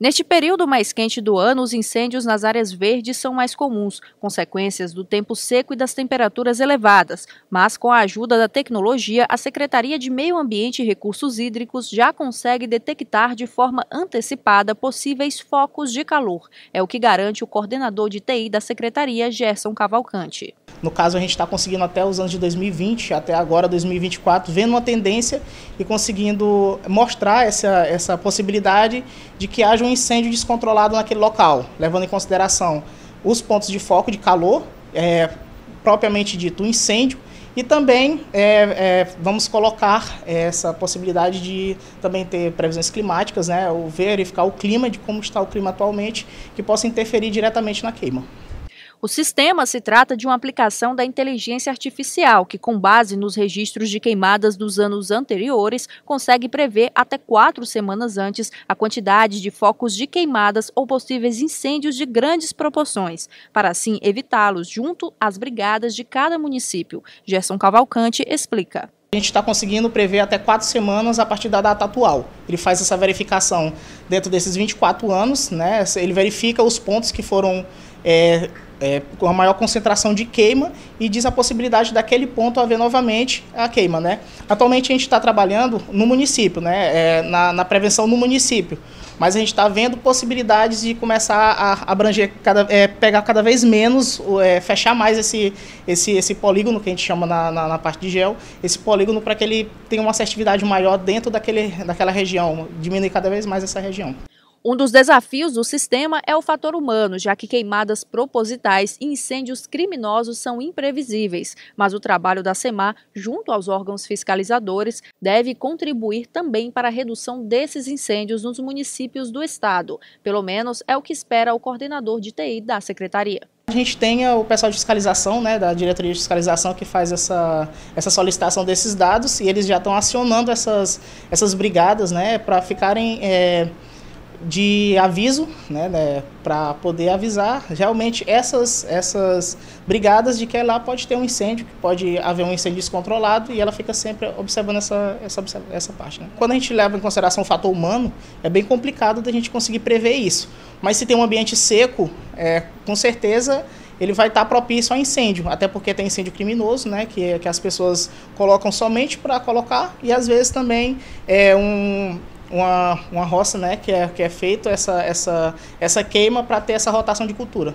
Neste período mais quente do ano, os incêndios nas áreas verdes são mais comuns, consequências do tempo seco e das temperaturas elevadas. Mas, com a ajuda da tecnologia, a Secretaria de Meio Ambiente e Recursos Hídricos já consegue detectar de forma antecipada possíveis focos de calor. É o que garante o coordenador de TI da Secretaria, Gerson Cavalcante. No caso, a gente está conseguindo até os anos de 2020, até agora 2024, vendo uma tendência e conseguindo mostrar essa, essa possibilidade de que haja um incêndio descontrolado naquele local, levando em consideração os pontos de foco de calor, é, propriamente dito, o incêndio, e também é, é, vamos colocar é, essa possibilidade de também ter previsões climáticas, né, ou verificar o clima, de como está o clima atualmente, que possa interferir diretamente na queima. O sistema se trata de uma aplicação da inteligência artificial que, com base nos registros de queimadas dos anos anteriores, consegue prever até quatro semanas antes a quantidade de focos de queimadas ou possíveis incêndios de grandes proporções, para assim evitá-los junto às brigadas de cada município. Gerson Cavalcante explica. A gente está conseguindo prever até quatro semanas a partir da data atual. Ele faz essa verificação dentro desses 24 anos, né? ele verifica os pontos que foram é, é, com a maior concentração de queima e diz a possibilidade daquele ponto haver novamente a queima. Né? Atualmente a gente está trabalhando no município, né? É, na, na, prevenção no município, mas a gente está vendo possibilidades de começar a abranger, cada, é, pegar cada vez menos, é, fechar mais esse, esse, esse polígono que a gente chama na, na, na parte de gel, esse polígono para que ele tenha uma assertividade maior dentro daquele, daquela região, diminuir cada vez mais essa região. Um dos desafios do sistema é o fator humano, já que queimadas propositais e incêndios criminosos são imprevisíveis, mas o trabalho da SEMAR, junto aos órgãos fiscalizadores, deve contribuir também para a redução desses incêndios nos municípios do estado. Pelo menos é o que espera o coordenador de TI da secretaria. A gente tem o pessoal de fiscalização, né, da diretoria de fiscalização que faz essa, essa solicitação desses dados e eles já estão acionando essas, essas brigadas, né, para ficarem... É de aviso, né, né para poder avisar realmente essas, essas brigadas de que lá pode ter um incêndio, que pode haver um incêndio descontrolado e ela fica sempre observando essa, essa, essa parte. Né. Quando a gente leva em consideração o fator humano, é bem complicado da gente conseguir prever isso. Mas se tem um ambiente seco, é, com certeza ele vai estar tá propício a incêndio, até porque tem incêndio criminoso, né, que, que as pessoas colocam somente para colocar e às vezes também é um uma, uma roça, né, que é, que é feito essa, essa, essa queima para ter essa rotação de cultura.